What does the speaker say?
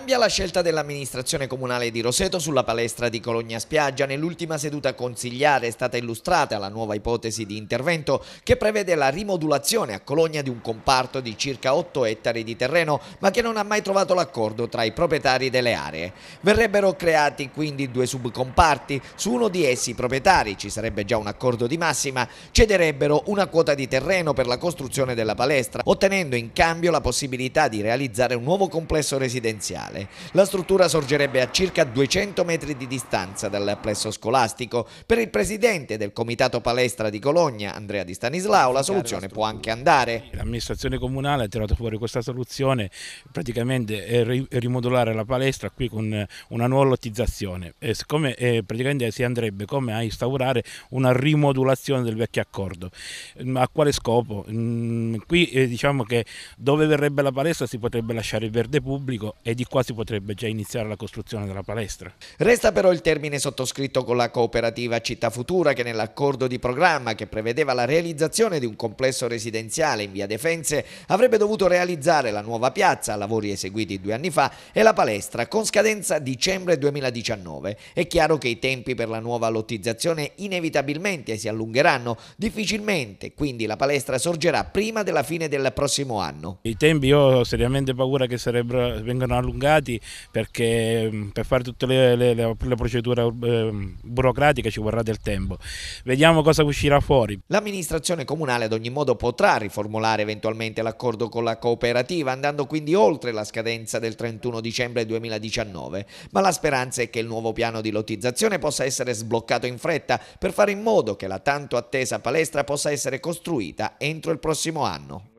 Cambia la scelta dell'amministrazione comunale di Roseto sulla palestra di Cologna Spiaggia. Nell'ultima seduta consigliare è stata illustrata la nuova ipotesi di intervento che prevede la rimodulazione a Cologna di un comparto di circa 8 ettari di terreno ma che non ha mai trovato l'accordo tra i proprietari delle aree. Verrebbero creati quindi due subcomparti, su uno di essi i proprietari, ci sarebbe già un accordo di massima, cederebbero una quota di terreno per la costruzione della palestra, ottenendo in cambio la possibilità di realizzare un nuovo complesso residenziale locale. La struttura sorgerebbe a circa 200 metri di distanza dal plesso scolastico. Per il presidente del Comitato Palestra di Cologna, Andrea Di Stanislao, la soluzione può anche andare. L'amministrazione comunale ha tirato fuori questa soluzione, praticamente rimodulare la palestra qui con una nuova lottizzazione. E siccome praticamente si andrebbe come a instaurare una rimodulazione del vecchio accordo. Ehm, a quale scopo? Ehm, qui eh, diciamo che dove verrebbe la palestra si potrebbe lasciare il verde pubblico e di quasi potrebbe già iniziare la costruzione della palestra. Resta però il termine sottoscritto con la cooperativa Città Futura che nell'accordo di programma che prevedeva la realizzazione di un complesso residenziale in via Defense avrebbe dovuto realizzare la nuova piazza, lavori eseguiti due anni fa, e la palestra con scadenza dicembre 2019. È chiaro che i tempi per la nuova lottizzazione inevitabilmente si allungheranno, difficilmente quindi la palestra sorgerà prima della fine del prossimo anno. I tempi io ho seriamente paura che sarebbero, vengano allungati allungati perché mm, per fare tutte le, le, le procedure eh, burocratiche ci vorrà del tempo. Vediamo cosa uscirà fuori. L'amministrazione comunale ad ogni modo potrà riformulare eventualmente l'accordo con la cooperativa andando quindi oltre la scadenza del 31 dicembre 2019, ma la speranza è che il nuovo piano di lottizzazione possa essere sbloccato in fretta per fare in modo che la tanto attesa palestra possa essere costruita entro il prossimo anno.